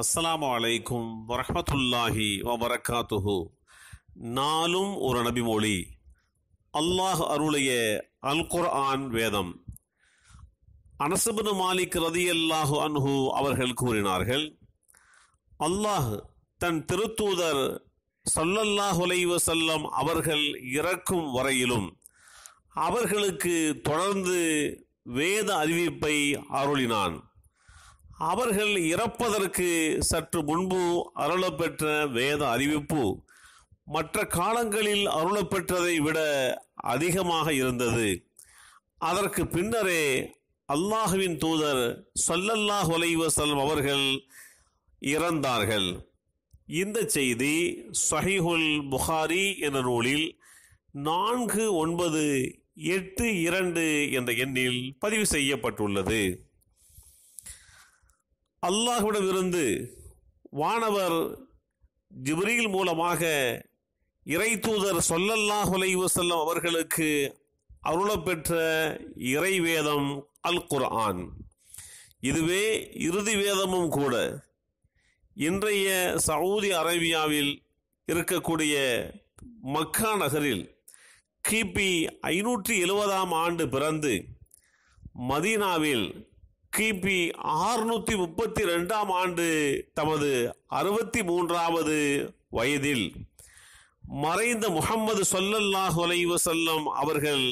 அஸ்லாம் வலைக்கும் வரமத்துல்லாஹி வரகாத்துஹு நாளும் ஒரு நபிமொழி அல்லாஹ் அருளைய அல் ஆன் வேதம் அனசபது மாலிக் ரதி அல்லாஹு அன்ஹு அவர்கள் கூறினார்கள் அல்லாஹ் தன் திருத்தூதர் சொல்லல்லாஹ் உலைவு செல்லம் அவர்கள் இறக்கும் வரையிலும் அவர்களுக்கு தொடர்ந்து வேத அறிவிப்பை அருளினான் அவர்கள் இறப்பதற்கு சற்று முன்பு அருளப்பெற்ற வேத அறிவிப்பு மற்ற காலங்களில் அருளப்பெற்றதை விட அதிகமாக இருந்தது அதற்கு பின்னரே அல்லாஹுவின் தூதர் சொல்லல்லாஹ் ஒலைவசல்ம் அவர்கள் இறந்தார்கள் இந்த செய்தி சஹிஹுல் புகாரி என்ற நூலில் நான்கு ஒன்பது எட்டு இரண்டு என்ற எண்ணில் பதிவு செய்யப்பட்டுள்ளது அல்லாஹ்விடமிருந்து வானவர் ஜிப்ரீல் மூலமாக இறை தூதர் சொல்லல்லாஹ் செல்லம் அவர்களுக்கு அருளப்பெற்ற இறை வேதம் அல் குர்ஆன் இதுவே இறுதி வேதமும் கூட இன்றைய சவுதி அரேபியாவில் இருக்கக்கூடிய மக்கா நகரில் கிபி ஐநூற்றி எழுபதாம் ஆண்டு பிறந்து மதீனாவில் கிபி ஆறுநூத்தி முப்பத்தி ரெண்டாம் ஆண்டு தமது அறுபத்தி மூன்றாவது வயதில் மறைந்த முகம்மது சொல்லல்லாஹுலை ஒலைவு அவர்கள்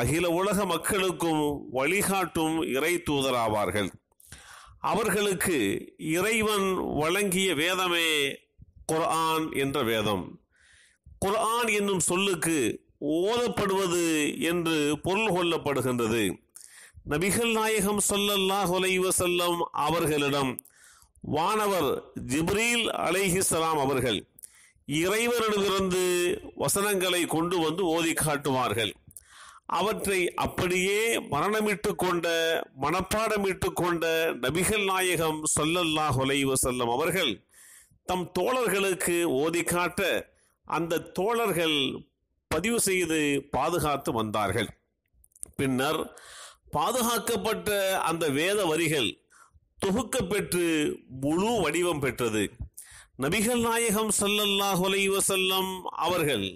அகில உலக மக்களுக்கும் வழிகாட்டும் இறை தூதராவார்கள் அவர்களுக்கு இறைவன் வழங்கிய வேதமே குர்ஆன் என்ற வேதம் குர்ஆன் என்னும் சொல்லுக்கு ஓதப்படுவது என்று பொருள் கொள்ளப்படுகின்றது நபிகள் நாயகம் சொல்லல்லா சொல்லல்லாஹ் செல்லம் அவர்களிடம் வானவர் ஜிப்ரீல் அலைஹிஸ்லாம் அவர்கள் இறைவரிடமிருந்து வசனங்களை கொண்டு வந்து ஓதி காட்டுவார்கள் அவற்றை அப்படியே மரணமிட்டு கொண்ட மனப்பாடமிட்டு கொண்ட நபிகள் நாயகம் சொல்லல்லா சொல்லல்லாஹ் செல்லம் அவர்கள் தம் தோழர்களுக்கு ஓதி காட்ட அந்த தோழர்கள் பதிவு செய்து பாதுகாத்து வந்தார்கள் பின்னர் பாதுகாக்கப்பட்ட அந்த வேத வரிகள் தொகுக்கப்பெற்று முழு வடிவம் பெற்றது நபிகள் நாயகம் சல்லல்லாஹ் செல்லம் அவர்கள்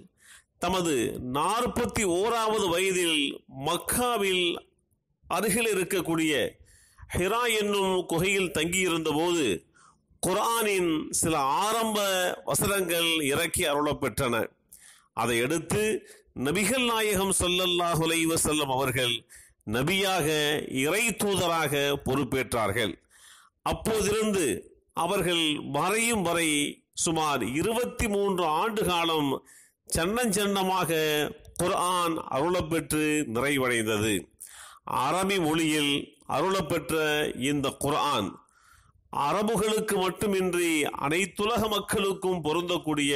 தமது நாற்பத்தி ஓராவது வயதில் மக்காவில் அருகில் இருக்கக்கூடிய ஹிரா என்னும் குகையில் தங்கியிருந்த போது குரானின் சில ஆரம்ப வசனங்கள் இறக்கி அருளப்பெற்றன அதை அடுத்து நபிகள் நாயகம் சொல்லல்லாஹுலை வசல்லம் அவர்கள் நபியாக இறை தூதராக பொறுப்பேற்றார்கள் அப்போதிருந்து அவர்கள் மறையும் வரை சுமார் இருபத்தி மூன்று ஆண்டு காலம் சன்னஞ்சன்னமாக குர்ஆன் அருளப்பெற்று நிறைவடைந்தது அரபி மொழியில் அருளப்பெற்ற இந்த குர்ஆன் அரபுகளுக்கு மட்டுமின்றி அனைத்துலக மக்களுக்கும் பொருந்தக்கூடிய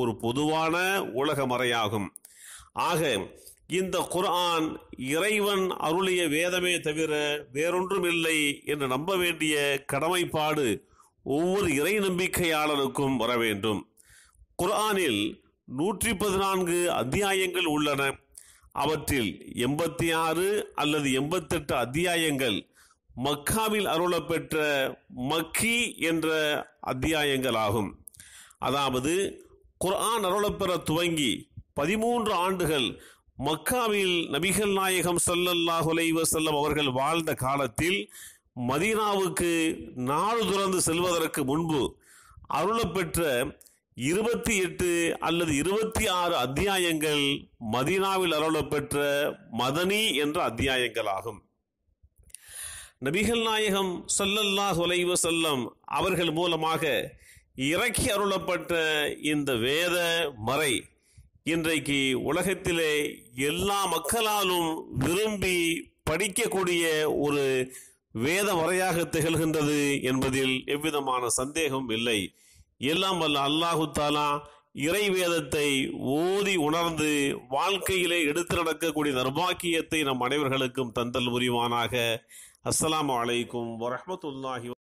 ஒரு பொதுவான உலக மறையாகும் ஆக இந்த குர்ஆன் இறைவன் அருளிய வேதமே தவிர வேறொன்றும் இல்லை என்று நம்ப வேண்டிய கடமைப்பாடு ஒவ்வொரு இறை நம்பிக்கையாளனுக்கும் வர வேண்டும் குர்ஆனில் நூற்றி பதினான்கு அத்தியாயங்கள் உள்ளன அவற்றில் எண்பத்தி ஆறு அல்லது எண்பத்தெட்டு அத்தியாயங்கள் மக்காவில் அருளப்பெற்ற மக்கி என்ற அத்தியாயங்கள் ஆகும் அதாவது குர்ஆன் அருளப்பெற துவங்கி பதிமூன்று ஆண்டுகள் மக்காவில் நபிகள் நாயகம் ஹுலைவ செல்லம் அவர்கள் வாழ்ந்த காலத்தில் மதீனாவுக்கு நாடு துறந்து செல்வதற்கு முன்பு அருளப்பெற்ற இருபத்தி எட்டு அல்லது இருபத்தி ஆறு அத்தியாயங்கள் மதீனாவில் அருளப்பெற்ற மதனி என்ற அத்தியாயங்கள் ஆகும் நபிகள் நாயகம் சொல்லல்லா ஹுலைவ செல்லம் அவர்கள் மூலமாக இறக்கி அருளப்பட்ட இந்த வேத மறை இன்றைக்கு உலகத்திலே எல்லா மக்களாலும் விரும்பி படிக்கக்கூடிய ஒரு வேத வரையாக திகழ்கின்றது என்பதில் எவ்விதமான சந்தேகம் இல்லை எல்லாம் வல்ல அல்லாஹு தாலா இறை வேதத்தை ஓதி உணர்ந்து வாழ்க்கையிலே எடுத்து நடக்கக்கூடிய நர்பாக்கியத்தை நம் அனைவர்களுக்கும் தந்தல் புரிவானாக அஸ்லாம் வலைக்கும் வரமத்துல்லாஹி